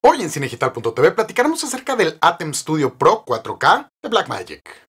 Hoy en Cinegital.tv platicaremos acerca del Atem Studio Pro 4K de Blackmagic.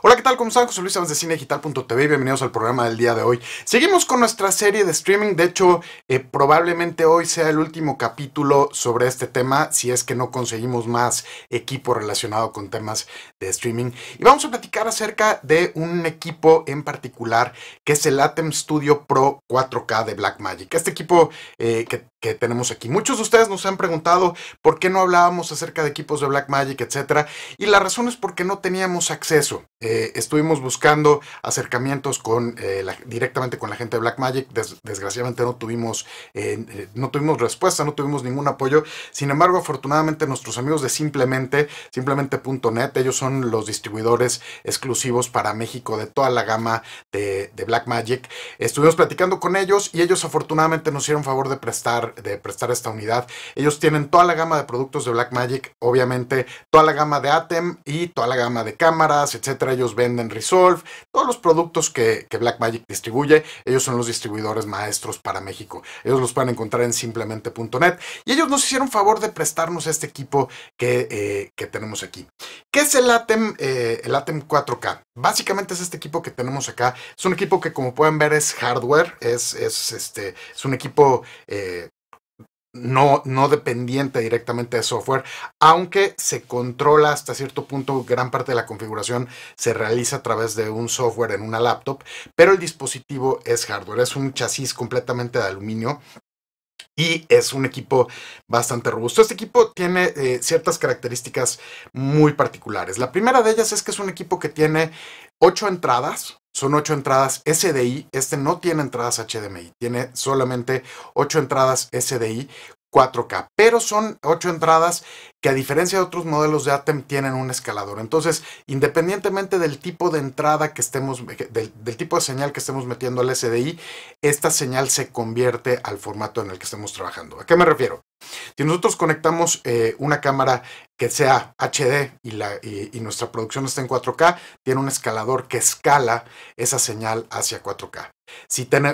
Hola, ¿qué tal? ¿Cómo están? José Luis Sáenz de CineDigital.tv y bienvenidos al programa del día de hoy. Seguimos con nuestra serie de streaming, de hecho, eh, probablemente hoy sea el último capítulo sobre este tema, si es que no conseguimos más equipo relacionado con temas de streaming. Y vamos a platicar acerca de un equipo en particular, que es el Atem Studio Pro 4K de Blackmagic. Este equipo eh, que que tenemos aquí. Muchos de ustedes nos han preguntado por qué no hablábamos acerca de equipos de Blackmagic, etcétera, Y la razón es porque no teníamos acceso. Eh, estuvimos buscando acercamientos con, eh, directamente con la gente de Blackmagic. desgraciadamente no tuvimos, eh, no tuvimos respuesta, no tuvimos ningún apoyo. Sin embargo, afortunadamente nuestros amigos de Simplemente, simplemente.net, ellos son los distribuidores exclusivos para México de toda la gama de, de Blackmagic. Estuvimos platicando con ellos y ellos afortunadamente nos hicieron favor de prestar de prestar esta unidad. Ellos tienen toda la gama de productos de Blackmagic, obviamente toda la gama de Atem y toda la gama de cámaras, etcétera. Ellos venden Resolve, todos los productos que, que Blackmagic distribuye, ellos son los distribuidores maestros para México. Ellos los pueden encontrar en simplemente.net y ellos nos hicieron favor de prestarnos este equipo que, eh, tenemos aquí. ¿Qué es el Atem, eh, el Atem 4K? Básicamente es este equipo que tenemos acá. Es un equipo que como pueden ver es hardware, es, es, este, es un equipo eh, no, dependiente directamente de software, aunque se controla hasta cierto punto, gran parte de la configuración se realiza a través de un software en una laptop, pero el dispositivo es hardware, es un chasis completamente de aluminio y es un equipo bastante robusto. Este equipo tiene eh, ciertas características muy particulares. La primera de ellas es que es un equipo que tiene ocho entradas, son ocho entradas SDI. Este no tiene entradas HDMI, tiene solamente ocho entradas SDI. 4K, pero son ocho entradas que a diferencia de otros modelos de ATEM tienen un escalador. Entonces, independientemente del tipo de entrada que estemos, del, tipo de señal que estemos metiendo al SDI, esta señal se convierte al formato en el que estemos trabajando. ¿A qué me refiero? Si nosotros conectamos eh, una cámara que sea HD y, nuestra producción está en 4K, tiene un escalador que escala esa señal hacia 4K.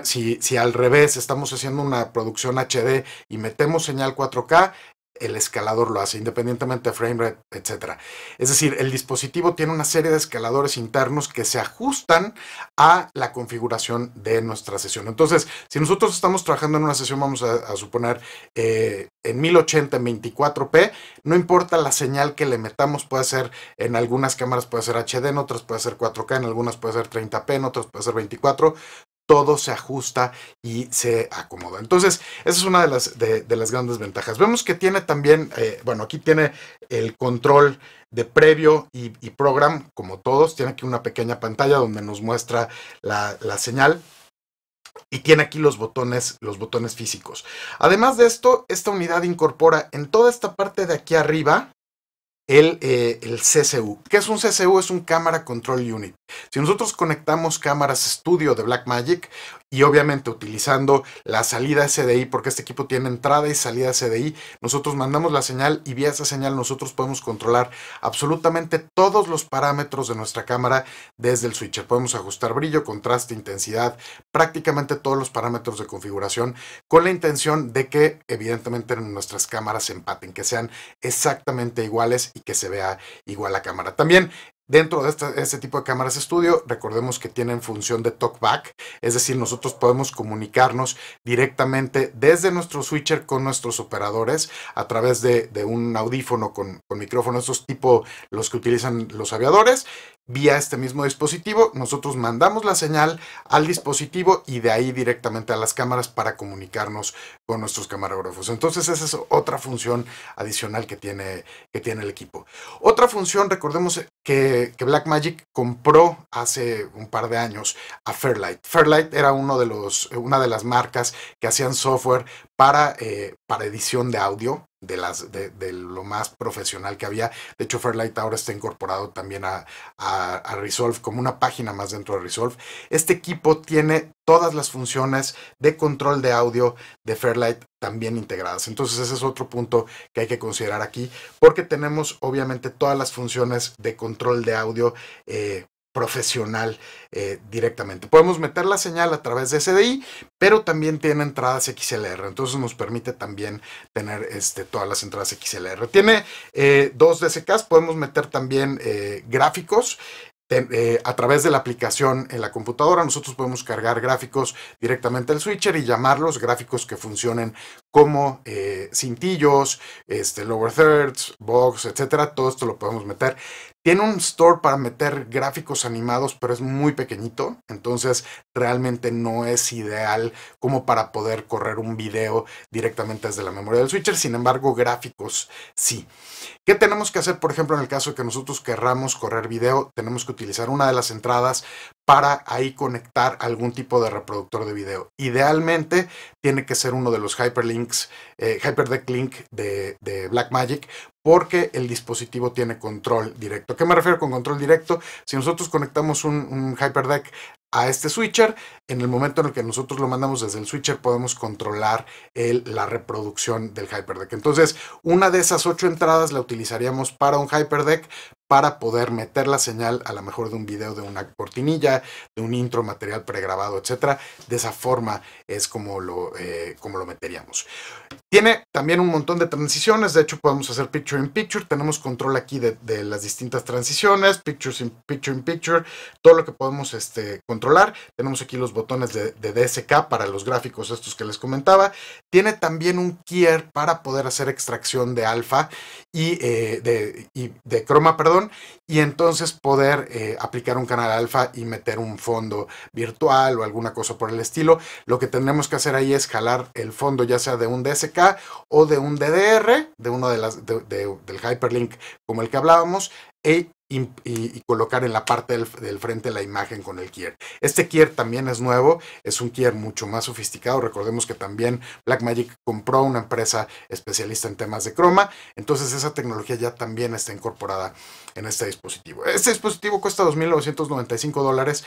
si, al revés estamos haciendo una producción HD y metemos señal 4K, el escalador lo hace, independientemente de framerate, etc. Es decir, el dispositivo tiene una serie de escaladores internos que se ajustan a la configuración de nuestra sesión. Entonces, si nosotros estamos trabajando en una sesión, vamos a, suponer eh, en 1080 en 24p, no importa la señal que le metamos, puede ser en algunas cámaras puede ser HD, en otras puede ser 4K, en algunas puede ser 30p, en otras puede ser 24, todo se ajusta y se acomoda. Entonces, esa es una de las, de, las grandes ventajas. Vemos que tiene también, eh, bueno, aquí tiene el control de previo y, program, como todos, tiene aquí una pequeña pantalla donde nos muestra la, la señal y tiene aquí los botones, los botones físicos. Además de esto, esta unidad incorpora en toda esta parte de aquí arriba, el, eh, el CCU. ¿Qué es un CCU? Es un Camera Control Unit. Si nosotros conectamos cámaras estudio de Blackmagic y obviamente utilizando la salida SDI, porque este equipo tiene entrada y salida SDI, nosotros mandamos la señal y vía esa señal nosotros podemos controlar absolutamente todos los parámetros de nuestra cámara desde el switcher. Podemos ajustar brillo, contraste, intensidad, prácticamente todos los parámetros de configuración con la intención de que evidentemente nuestras cámaras empaten, que sean exactamente iguales y que se vea igual la cámara. También Dentro de este, tipo de cámaras estudio, recordemos que tienen función de talkback, es decir, nosotros podemos comunicarnos directamente desde nuestro switcher con nuestros operadores a través de, un audífono con, micrófono, estos tipo los que utilizan los aviadores, vía este mismo dispositivo. Nosotros mandamos la señal al dispositivo y de ahí directamente a las cámaras para comunicarnos con nuestros camarógrafos. Entonces esa es otra función adicional que tiene, que tiene el equipo. Otra función, recordemos que, Blackmagic compró hace un par de años a Fairlight. Fairlight era uno de los, una de las marcas que hacían software para, eh, para edición de audio, de, las, de, lo más profesional que había. De hecho, Fairlight ahora está incorporado también a, Resolve como una página más dentro de Resolve. Este equipo tiene todas las funciones de control de audio de Fairlight también integradas. Entonces ese es otro punto que hay que considerar aquí porque tenemos obviamente todas las funciones de control de audio eh, profesional eh, directamente. Podemos meter la señal a través de SDI, pero también tiene entradas XLR, entonces nos permite también tener este, todas las entradas XLR. Tiene eh, dos DSKs, podemos meter también eh, gráficos. a través de la aplicación en la computadora nosotros podemos cargar gráficos directamente al switcher y llamarlos gráficos que funcionen como eh, cintillos, este, lower thirds, box, etcétera. Todo esto lo podemos meter. Tiene un store para meter gráficos animados, pero es muy pequeñito, entonces realmente no es ideal como para poder correr un video directamente desde la memoria del switcher, sin embargo gráficos sí. ¿Qué tenemos que hacer, por ejemplo, en el caso de que nosotros querramos correr video? Tenemos que utilizar una de las entradas para ahí conectar algún tipo de reproductor de video. Idealmente tiene que ser uno de los hyperlinks, eh, Hyperdeck Link de, Blackmagic, porque el dispositivo tiene control directo. ¿Qué me refiero con control directo? Si nosotros conectamos un, un Hyperdeck a este switcher. En el momento en el que nosotros lo mandamos desde el switcher podemos controlar la reproducción del Hyperdeck. Entonces, una de esas ocho entradas la utilizaríamos para un Hyperdeck, para poder meter la señal a lo mejor de un video, de una cortinilla, de un intro, material pregrabado, etcétera. De esa forma es como lo, eh, como lo meteríamos. Tiene también un montón de transiciones, de hecho podemos hacer picture in picture, tenemos control aquí de, las distintas transiciones, in picture in picture, todo lo que podemos este, controlar. Tenemos aquí los botones de, DSK para los gráficos estos que les comentaba. Tiene también un keyer para poder hacer extracción de alfa y, eh, de, y de croma, perdón y entonces poder eh, aplicar un canal alfa y meter un fondo virtual o alguna cosa por el estilo. Lo que tendremos que hacer ahí es jalar el fondo ya sea de un DSK o de un DDR, de uno de las del hyperlink como el que hablábamos, e y, colocar en la parte del, frente la imagen con el Kier. Este Kier también es nuevo, es un Kier mucho más sofisticado. Recordemos que también Blackmagic compró una empresa especialista en temas de croma, entonces esa tecnología ya también está incorporada en este dispositivo. Este dispositivo cuesta 2.995 dólares,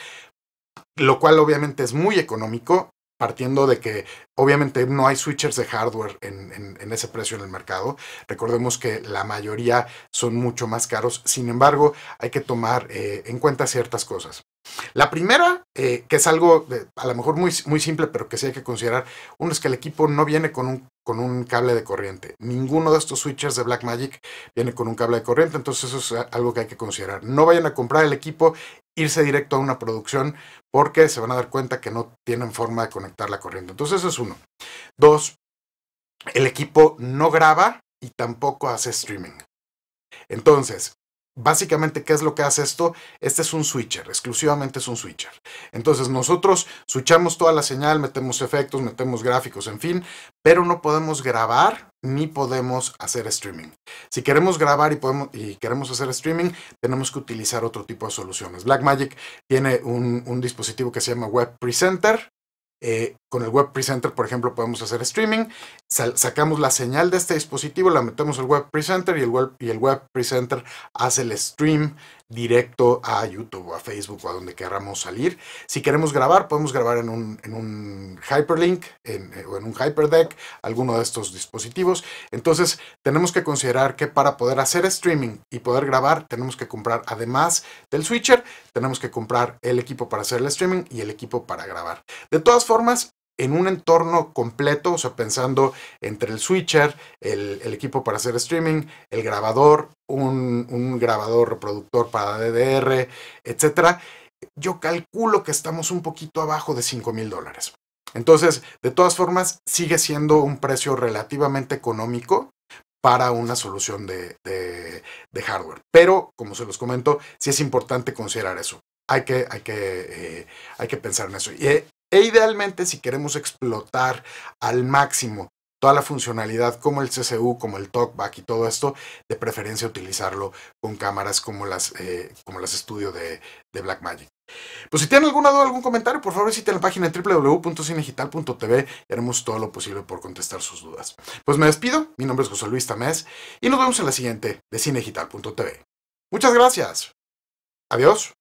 lo cual obviamente es muy económico partiendo de que obviamente no hay switchers de hardware en, ese precio en el mercado. Recordemos que la mayoría son mucho más caros. Sin embargo, hay que tomar eh, en cuenta ciertas cosas. La primera, eh, que es algo a lo mejor muy, muy simple, pero que sí hay que considerar, uno es que el equipo no viene con un con un cable de corriente. Ninguno de estos switchers de Blackmagic viene con un cable de corriente, entonces eso es algo que hay que considerar. No vayan a comprar el equipo, irse directo a una producción, porque se van a dar cuenta que no tienen forma de conectar la corriente. Entonces eso es uno. Dos, el equipo no graba y tampoco hace streaming. Entonces, Básicamente, ¿qué es lo que hace esto? Este es un switcher, exclusivamente es un switcher. Entonces nosotros switchamos toda la señal, metemos efectos, metemos gráficos, en fin, pero no podemos grabar ni podemos hacer streaming. Si queremos grabar y, podemos, y queremos hacer streaming, tenemos que utilizar otro tipo de soluciones. Blackmagic tiene un dispositivo que se llama Web Presenter, eh, con el Web Presenter, por ejemplo, podemos hacer streaming. sacamos la señal de este dispositivo, la metemos al Web Presenter y el Web, y el Web Presenter hace el stream directo a YouTube o a Facebook o a donde queramos salir. Si queremos grabar, podemos grabar en un, en un hyperlink en, eh, o en un hyperdeck, alguno de estos dispositivos. Entonces, tenemos que considerar que para poder hacer streaming y poder grabar, tenemos que comprar, además del switcher, tenemos que comprar el equipo para hacer el streaming y el equipo para grabar. De todas formas, en un entorno completo, o sea, pensando entre el switcher, el, equipo para hacer streaming, el grabador, un, grabador reproductor para DDR, etcétera, yo calculo que estamos un poquito abajo de 5 mil dólares. Entonces, de todas formas, sigue siendo un precio relativamente económico para una solución de, hardware. Pero, como se los comento, sí es importante considerar eso. Hay que, hay que, eh, hay que pensar en eso. Y, eh, e idealmente, si queremos explotar al máximo toda la funcionalidad como el CCU, como el TalkBack y todo esto, de preferencia utilizarlo con cámaras como las, eh, como las estudio de, de Blackmagic. Pues si tienen alguna duda, algún comentario, por favor visiten la página www.cinegital.tv y haremos todo lo posible por contestar sus dudas. Pues me despido, mi nombre es José Luis Tamés y nos vemos en la siguiente de cinegital.tv. Muchas gracias. Adiós.